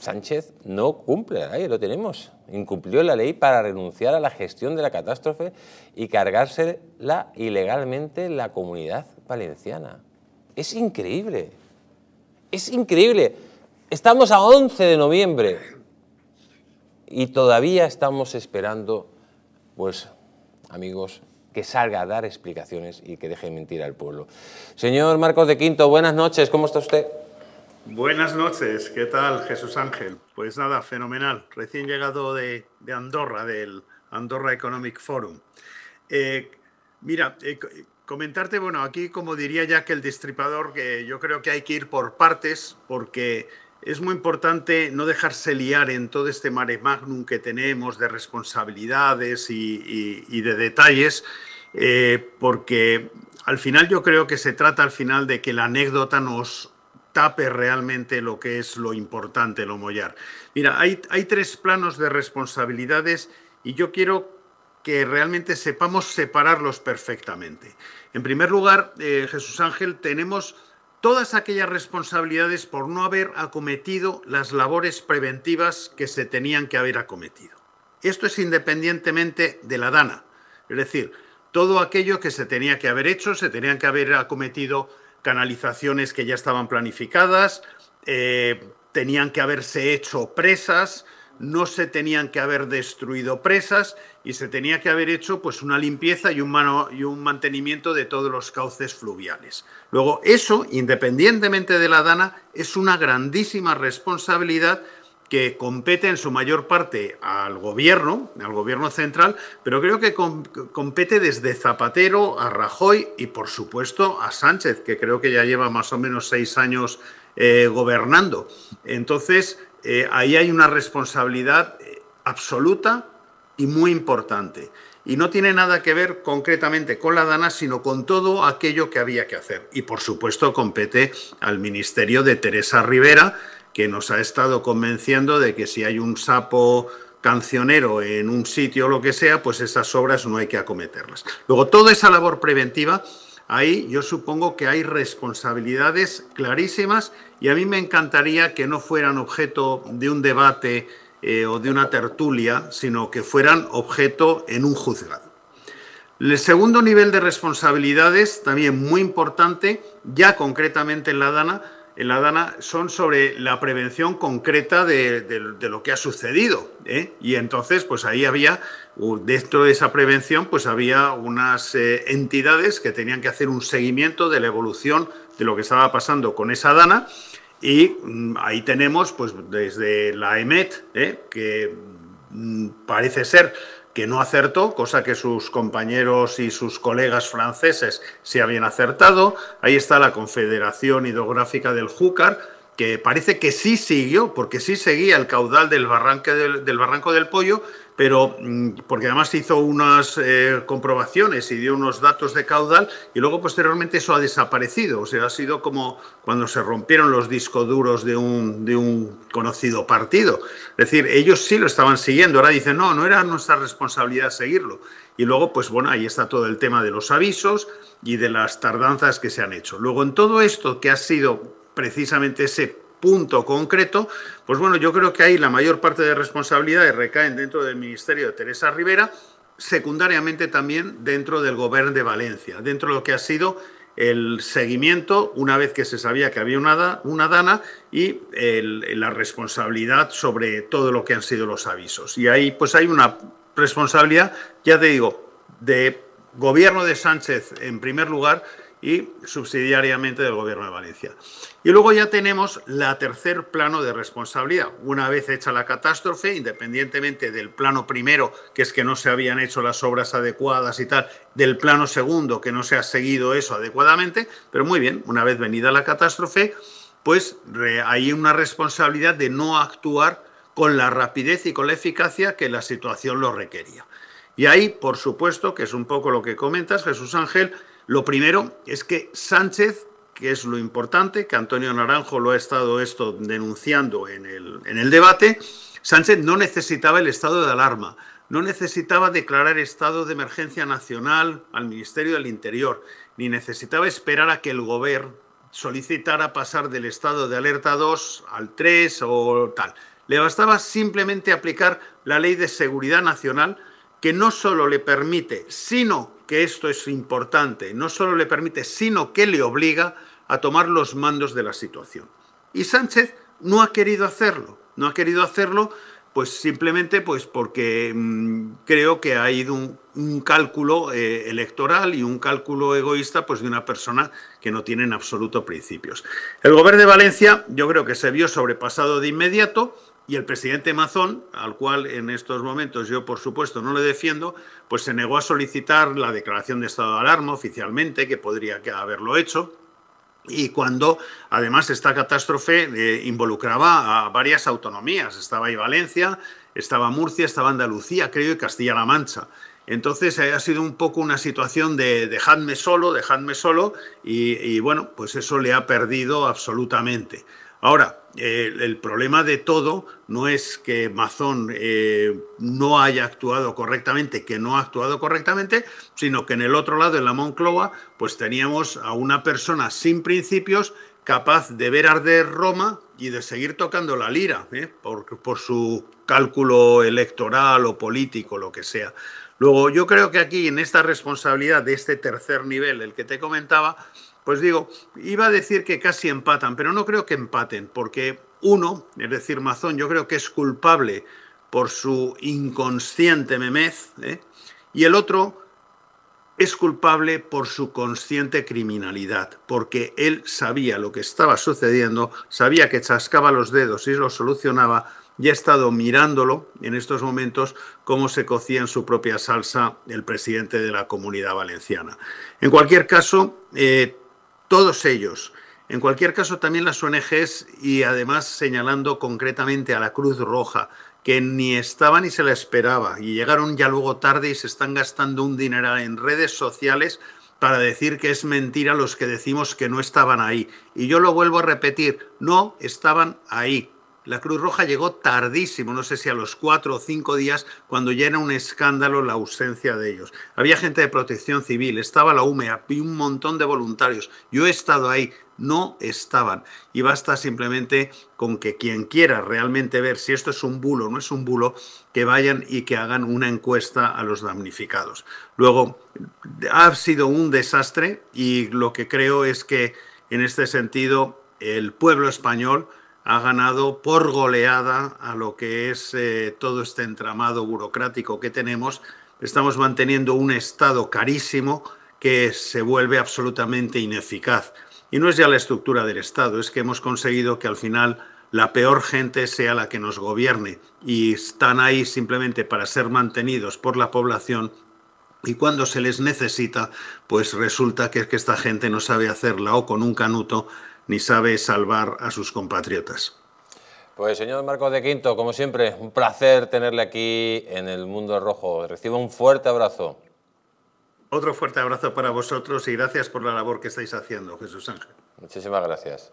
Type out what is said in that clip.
Sánchez no cumple ahí lo tenemos. Incumplió la ley para renunciar a la gestión de la catástrofe y cargársela ilegalmente la comunidad valenciana. Es increíble. Es increíble. Estamos a 11 de noviembre y todavía estamos esperando, pues, amigos, que salga a dar explicaciones y que deje mentir al pueblo. Señor Marcos de Quinto, buenas noches, ¿cómo está usted? Buenas noches, ¿qué tal Jesús Ángel? Pues nada, fenomenal, recién llegado de, Andorra, del Andorra Economic Forum. Eh, mira, eh, eh, comentarte, bueno, aquí como diría ya que el destripador, que yo creo que hay que ir por partes porque es muy importante no dejarse liar en todo este mare magnum que tenemos de responsabilidades y, de detalles, porque al final yo creo que se trata al final de que la anécdota nos tape realmente lo que es lo importante, lo mollar. Mira, hay, tres planos de responsabilidades y yo quiero que realmente sepamos separarlos perfectamente. En primer lugar, eh, Jesús Ángel, tenemos todas aquellas responsabilidades por no haber acometido las labores preventivas que se tenían que haber acometido. Esto es independientemente de la DANA, es decir, todo aquello que se tenía que haber hecho, se tenían que haber acometido canalizaciones que ya estaban planificadas, eh, tenían que haberse hecho presas, no se tenían que haber destruido presas y se tenía que haber hecho pues una limpieza y un, y un mantenimiento de todos los cauces fluviales. Luego, eso, independientemente de la dana, es una grandísima responsabilidad que compete en su mayor parte al gobierno, al gobierno central, pero creo que compete desde Zapatero a Rajoy y, por supuesto, a Sánchez, que creo que ya lleva más o menos seis años eh, gobernando. Entonces, eh, ahí hay una responsabilidad eh, absoluta y muy importante. Y no tiene nada que ver concretamente con la DANA, sino con todo aquello que había que hacer. Y, por supuesto, compete al Ministerio de Teresa Rivera, que nos ha estado convenciendo de que si hay un sapo cancionero en un sitio o lo que sea, pues esas obras no hay que acometerlas. Luego, toda esa labor preventiva, ahí yo supongo que hay responsabilidades clarísimas y a mí me encantaría que no fueran objeto de un debate eh, o de una tertulia, sino que fueran objeto en un juzgado. El segundo nivel de responsabilidades, también muy importante, ya concretamente en la DANA, en la Dana son sobre la prevención concreta de, lo que ha sucedido. ¿eh? Y entonces, pues ahí había, dentro de esa prevención, pues había unas eh, entidades que tenían que hacer un seguimiento de la evolución de lo que estaba pasando con esa Dana. Y mm, ahí tenemos, pues desde la EMET, ¿eh? que mm, parece ser que no acertó, cosa que sus compañeros y sus colegas franceses se habían acertado. Ahí está la Confederación Hidrográfica del Júcar, que parece que sí siguió, porque sí seguía el caudal del, del Barranco del Pollo, pero mm, porque además hizo unas eh, comprobaciones y dio unos datos de caudal y luego posteriormente eso ha desaparecido. O sea, ha sido como cuando se rompieron los discos duros de un, de un conocido partido. Es decir, ellos sí lo estaban siguiendo. Ahora dicen, no, no era nuestra responsabilidad seguirlo. Y luego, pues bueno, ahí está todo el tema de los avisos y de las tardanzas que se han hecho. Luego, en todo esto que ha sido precisamente ese punto concreto, pues bueno, yo creo que ahí la mayor parte de responsabilidades recaen dentro del Ministerio de Teresa Rivera, secundariamente también dentro del Gobierno de Valencia, dentro de lo que ha sido el seguimiento una vez que se sabía que había una, una dana y la responsabilidad sobre todo lo que han sido los avisos. Y ahí pues hay una responsabilidad, ya te digo, de gobierno de Sánchez en primer lugar y subsidiariamente del Gobierno de Valencia. Y luego ya tenemos la tercer plano de responsabilidad. Una vez hecha la catástrofe, independientemente del plano primero, que es que no se habían hecho las obras adecuadas y tal, del plano segundo, que no se ha seguido eso adecuadamente, pero muy bien, una vez venida la catástrofe, pues hay una responsabilidad de no actuar con la rapidez y con la eficacia que la situación lo requería. Y ahí, por supuesto, que es un poco lo que comentas, Jesús Ángel, lo primero es que Sánchez que es lo importante, que Antonio Naranjo lo ha estado esto denunciando en el, en el debate, Sánchez no necesitaba el estado de alarma, no necesitaba declarar estado de emergencia nacional al Ministerio del Interior, ni necesitaba esperar a que el gobierno solicitara pasar del estado de alerta 2 al 3 o tal. Le bastaba simplemente aplicar la ley de seguridad nacional que no solo le permite, sino que esto es importante, no solo le permite, sino que le obliga a tomar los mandos de la situación. Y Sánchez no ha querido hacerlo, no ha querido hacerlo pues simplemente pues porque mm, creo que ha ido un, cálculo eh, electoral y un cálculo egoísta pues de una persona que no tiene en absoluto principios. El gobierno de Valencia yo creo que se vio sobrepasado de inmediato, y el presidente Mazón, al cual en estos momentos yo por supuesto no le defiendo, pues se negó a solicitar la declaración de estado de alarma oficialmente, que podría haberlo hecho, y cuando además esta catástrofe eh, involucraba a varias autonomías, estaba ahí Valencia, estaba Murcia, estaba Andalucía, creo, y Castilla-La Mancha. Entonces eh, ha sido un poco una situación de dejadme solo, dejadme solo, y, y bueno, pues eso le ha perdido absolutamente. Ahora, el problema de todo no es que Mazón eh, no haya actuado correctamente, que no ha actuado correctamente, sino que en el otro lado, en la Moncloa, pues teníamos a una persona sin principios capaz de ver arder Roma y de seguir tocando la lira, ¿eh? por su cálculo electoral o político, lo que sea. Luego, yo creo que aquí, en esta responsabilidad de este tercer nivel, el que te comentaba, pues digo, iba a decir que casi empatan, pero no creo que empaten, porque uno, es decir, Mazón, yo creo que es culpable por su inconsciente memez, ¿eh? y el otro es culpable por su consciente criminalidad, porque él sabía lo que estaba sucediendo, sabía que chascaba los dedos y lo solucionaba, y ha estado mirándolo en estos momentos cómo se cocía en su propia salsa el presidente de la comunidad valenciana. En cualquier caso, eh, todos ellos. En cualquier caso, también las ONGs y además señalando concretamente a la Cruz Roja, que ni estaba ni se la esperaba y llegaron ya luego tarde y se están gastando un dinero en redes sociales para decir que es mentira los que decimos que no estaban ahí. Y yo lo vuelvo a repetir, no estaban ahí la Cruz Roja llegó tardísimo, no sé si a los cuatro o cinco días, cuando ya era un escándalo la ausencia de ellos. Había gente de protección civil, estaba la UMEA y un montón de voluntarios. Yo he estado ahí, no estaban. Y basta simplemente con que quien quiera realmente ver si esto es un bulo o no es un bulo, que vayan y que hagan una encuesta a los damnificados. Luego, ha sido un desastre y lo que creo es que en este sentido el pueblo español ha ganado por goleada a lo que es eh, todo este entramado burocrático que tenemos. Estamos manteniendo un Estado carísimo que se vuelve absolutamente ineficaz. Y no es ya la estructura del Estado, es que hemos conseguido que al final la peor gente sea la que nos gobierne y están ahí simplemente para ser mantenidos por la población y cuando se les necesita, pues resulta que, que esta gente no sabe hacerla o con un canuto ni sabe salvar a sus compatriotas. Pues señor Marcos de Quinto, como siempre, un placer tenerle aquí en el Mundo Rojo. Recibo un fuerte abrazo. Otro fuerte abrazo para vosotros y gracias por la labor que estáis haciendo, Jesús Ángel. Muchísimas gracias.